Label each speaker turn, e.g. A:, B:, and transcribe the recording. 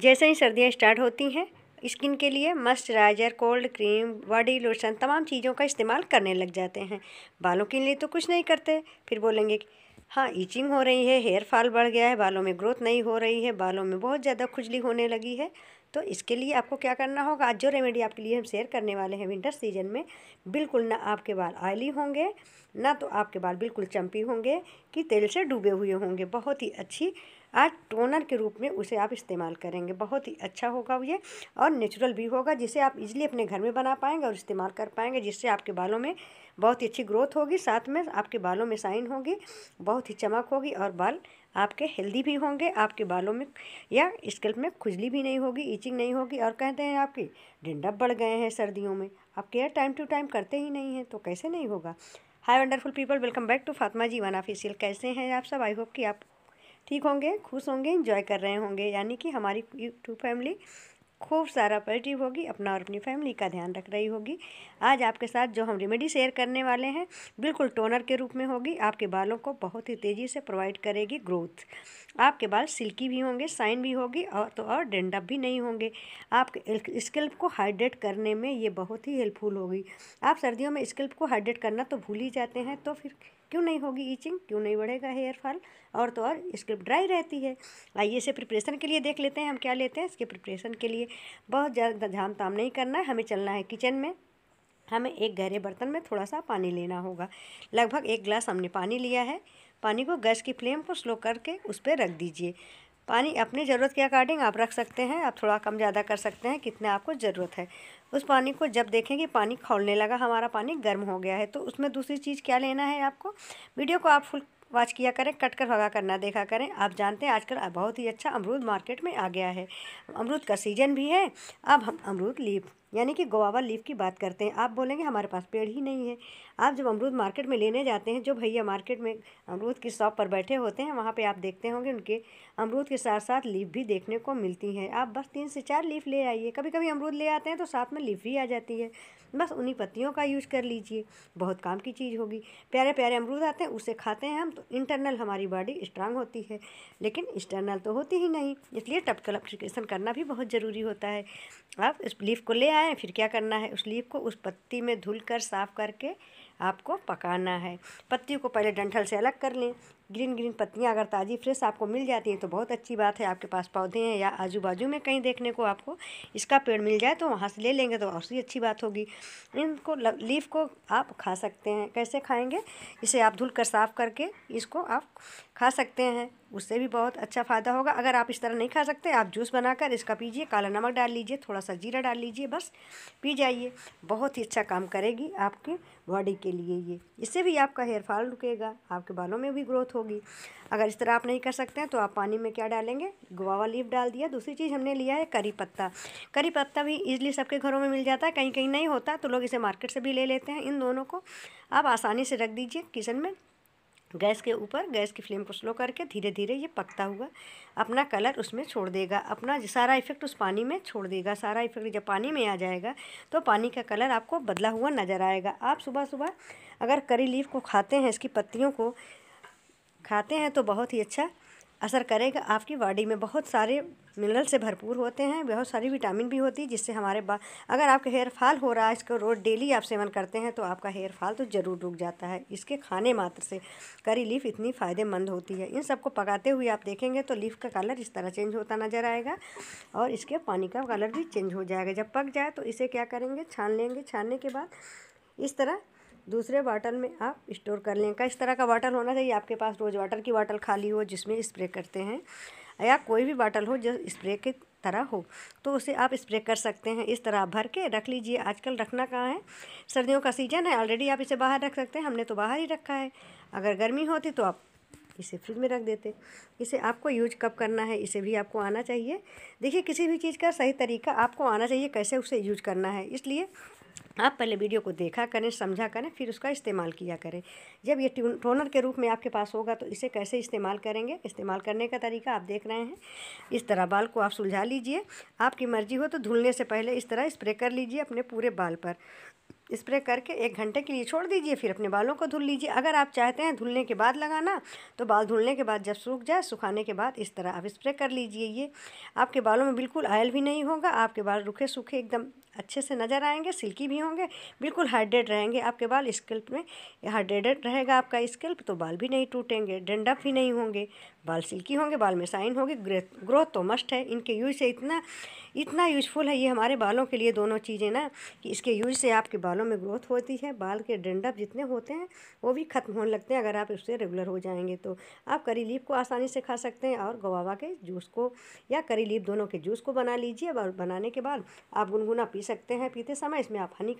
A: जैसे ही सर्दियाँ स्टार्ट होती हैं स्किन के लिए moisturiser cold cream body lotion तमाम चीज़ों का इस्तेमाल करने लग जाते हैं बालों के लिए तो कुछ नहीं करते फिर बोलेंगे हाँ ईचिंग हो रही है हेयर फॉल बढ़ गया है बालों में ग्रोथ नहीं हो रही है बालों में बहुत ज़्यादा खुजली होने लगी है तो इसके लिए आपको क्या करना होगा आज जो रेमेडी आपके लिए हम शेयर करने वाले हैं विंटर सीजन में बिल्कुल ना आपके बाल ऑयली होंगे ना तो आपके बाल बिल्कुल चम्पी होंगे कि तेल से डूबे हुए होंगे बहुत ही अच्छी आज टोनर के रूप में उसे आप इस्तेमाल करेंगे बहुत ही अच्छा होगा ये और नेचुरल भी होगा जिसे आप इजीली अपने घर में बना पाएंगे और इस्तेमाल कर पाएंगे जिससे आपके बालों में बहुत ही अच्छी ग्रोथ होगी साथ में आपके बालों में साइन होगी बहुत ही चमक होगी और बाल आपके हेल्दी भी होंगे आपके बालों में या स्कल्प में खुजली भी नहीं होगी ईचिंग नहीं होगी और कहते हैं आपकी डिंडप बढ़ गए हैं सर्दियों में आप केयर टाइम टू टाइम करते ही नहीं हैं तो कैसे नहीं होगा hi wonderful people welcome back to Fatma G one official कैसे हैं आप सब आई होप कि आप ठीक होंगे खुश होंगे इंजॉय कर रहे होंगे यानी कि हमारी यूट्यूब फैमिली खूब सारा पॉजिटिव होगी अपना और अपनी फैमिली का ध्यान रख रही होगी आज आपके साथ जो हम रेमेडी शेयर करने वाले हैं बिल्कुल टोनर के रूप में होगी आपके बालों को बहुत ही तेज़ी से प्रोवाइड करेगी ग्रोथ आपके बाल सिल्की भी होंगे साइन भी होगी और तो और डेंडप भी नहीं होंगे आपके स्किल्प को हाइड्रेट करने में ये बहुत ही हेल्पफुल होगी आप सर्दियों में स्किल्प को हाइड्रेट करना तो भूल ही जाते हैं तो फिर क्यों नहीं होगी ईचिंग क्यों नहीं बढ़ेगा हेयर फॉल और तो और स्किल्प ड्राई रहती है आइए इसे प्रिपरेशन के लिए देख लेते हैं हम क्या लेते हैं इसके प्रिपरेशन के लिए बहुत ज़्यादा झाम ताम नहीं करना है हमें चलना है किचन में हमें एक गहरे बर्तन में थोड़ा सा पानी लेना होगा लगभग एक गिलास हमने पानी लिया है पानी को गैस की फ्लेम को स्लो करके उस पर रख दीजिए पानी अपनी ज़रूरत के अकॉर्डिंग आप रख सकते हैं आप थोड़ा कम ज़्यादा कर सकते हैं कितना आपको ज़रूरत है उस पानी को जब देखें कि पानी खोलने लगा हमारा पानी गर्म हो गया है तो उसमें दूसरी चीज़ क्या लेना है आपको वीडियो को आप फुल वॉच किया करें कट कर भगा करना देखा करें आप जानते हैं आजकल बहुत ही अच्छा अमरूद मार्केट में आ गया है अमरूद का सीजन भी है अब हम अमरूद लीप यानी कि गोवावा लीफ की बात करते हैं आप बोलेंगे हमारे पास पेड़ ही नहीं है आप जब अमरूद मार्केट में लेने जाते हैं जो भैया मार्केट में अमरूद की शॉप पर बैठे होते हैं वहाँ पे आप देखते होंगे उनके अमरूद के साथ साथ लीफ भी देखने को मिलती हैं आप बस तीन से चार लीफ ले आइए कभी कभी अमरूद ले आते हैं तो साथ में लीफ भी आ जाती है बस उन्हीं पत्तियों का यूज कर लीजिए बहुत काम की चीज़ होगी प्यारे प्यारे अमरूद आते हैं उसे खाते हैं हम तो इंटरनल हमारी बॉडी स्ट्रांग होती है लेकिन एक्सटर्नल तो होती ही नहीं इसलिए टप अप्लीकेशन करना भी बहुत ज़रूरी होता है आप इस लीफ को ले आए है फिर क्या करना है उस लीफ को उस पत्ती में धुल कर साफ करके आपको पकाना है पत्तियों को पहले डंठल से अलग कर लें ग्रीन ग्रीन पत्तियाँ अगर ताज़ी फ्रेश आपको मिल जाती हैं तो बहुत अच्छी बात है आपके पास पौधे हैं या आजू बाजू में कहीं देखने को आपको इसका पेड़ मिल जाए तो वहाँ से ले लेंगे तो और सी अच्छी बात होगी इनको लीफ को आप खा सकते हैं कैसे खाएंगे इसे आप धुल कर साफ़ करके इसको आप खा सकते हैं उससे भी बहुत अच्छा फ़ायदा होगा अगर आप इस तरह नहीं खा सकते आप जूस बनाकर इसका पीजिए काला नमक डाल लीजिए थोड़ा सा जीरा डाल लीजिए बस पी जाइए बहुत ही अच्छा काम करेगी आपकी बॉडी के लिए ये इससे भी आपका हेयर फॉल रुकेगा आपके बालों में भी ग्रोथ होगी अगर इस तरह आप नहीं कर सकते हैं तो आप पानी में क्या डालेंगे गुआवा लीफ डाल दिया दूसरी चीज़ हमने लिया है करी पत्ता करी पत्ता भी इजली सबके घरों में मिल जाता है कहीं कहीं नहीं होता तो लोग इसे मार्केट से भी ले लेते हैं इन दोनों को आप आसानी से रख दीजिए किचन में गैस के ऊपर गैस की फ्लेम को स्लो करके धीरे धीरे ये पकता हुआ अपना कलर उसमें छोड़ देगा अपना सारा इफेक्ट उस पानी में छोड़ देगा सारा इफेक्ट जब पानी में आ जाएगा तो पानी का कलर आपको बदला हुआ नज़र आएगा आप सुबह सुबह अगर करी लीफ को खाते हैं इसकी पत्तियों को खाते हैं तो बहुत ही अच्छा असर करेगा आपकी बॉडी में बहुत सारे मिनरल से भरपूर होते हैं बहुत सारी विटामिन भी होती है जिससे हमारे बा अगर आपका हेयर फॉल हो रहा है इसको रोज डेली आप सेवन करते हैं तो आपका हेयर फॉल तो ज़रूर रुक जाता है इसके खाने मात्र से करी लीफ इतनी फ़ायदेमंद होती है इन सबको पकाते हुए आप देखेंगे तो लीफ का कलर इस तरह चेंज होता नज़र आएगा और इसके पानी का कलर भी चेंज हो जाएगा जब पक जाए तो इसे क्या करेंगे छान लेंगे छानने के बाद इस तरह दूसरे बॉटल में आप स्टोर कर लें का इस तरह का बॉटल होना चाहिए आपके पास रोज़ वाटर की बॉटल खाली हो जिसमें स्प्रे करते हैं या कोई भी बाटल हो जो स्प्रे के तरह हो तो उसे आप स्प्रे कर सकते हैं इस तरह भर के रख लीजिए आजकल रखना कहाँ है सर्दियों का सीजन है ऑलरेडी आप इसे बाहर रख सकते हैं हमने तो बाहर ही रखा है अगर गर्मी होती तो आप इसे फ्रिज में रख देते इसे आपको यूज कब करना है इसे भी आपको आना चाहिए देखिए किसी भी चीज़ का सही तरीका आपको आना चाहिए कैसे उसे यूज करना है इसलिए आप पहले वीडियो को देखा करें समझा करें फिर उसका इस्तेमाल किया करें जब ये टोनर के रूप में आपके पास होगा तो इसे कैसे इस्तेमाल करेंगे इस्तेमाल करने का तरीका आप देख रहे हैं इस तरह बाल को आप सुलझा लीजिए आपकी मर्जी हो तो धुलने से पहले इस तरह स्प्रे कर लीजिए अपने पूरे बाल पर स्प्रे करके एक घंटे के लिए छोड़ दीजिए फिर अपने बालों को धुल लीजिए अगर आप चाहते हैं धुलने के बाद लगाना तो बाल धुलने के बाद जब सूख जाए सुखाने के बाद इस तरह आप स्प्रे कर लीजिए ये आपके बालों में बिल्कुल आयल भी नहीं होगा आपके बाल रुखे सूखे एकदम अच्छे से नज़र आएंगे सिल्की भी होंगे बिल्कुल हाइड्रेड रहेंगे आपके बाल स्कल्प में हाइड्रेटेड रहेगा आपका स्कल्प तो बाल भी नहीं टूटेंगे डंडप भी नहीं होंगे बाल सिल्की होंगे बाल में साइन होगी ग्रोथ तो मस्ट है इनके यूज से इतना इतना यूजफुल है ये हमारे बालों के लिए दोनों चीज़ें ना कि इसके यूज से आपके बालों में ग्रोथ होती है बाल के डेंडप जितने होते हैं वो भी खत्म होने लगते हैं अगर आप उससे रेगुलर हो जाएंगे तो आप करी लीप को आसानी से खा सकते हैं और गवावा के जूस को या करी लीप दोनों के जूस को बना लीजिए और बनाने के बाद आप गुनगुना पी सकते हैं पीते समय इसमें आप हनी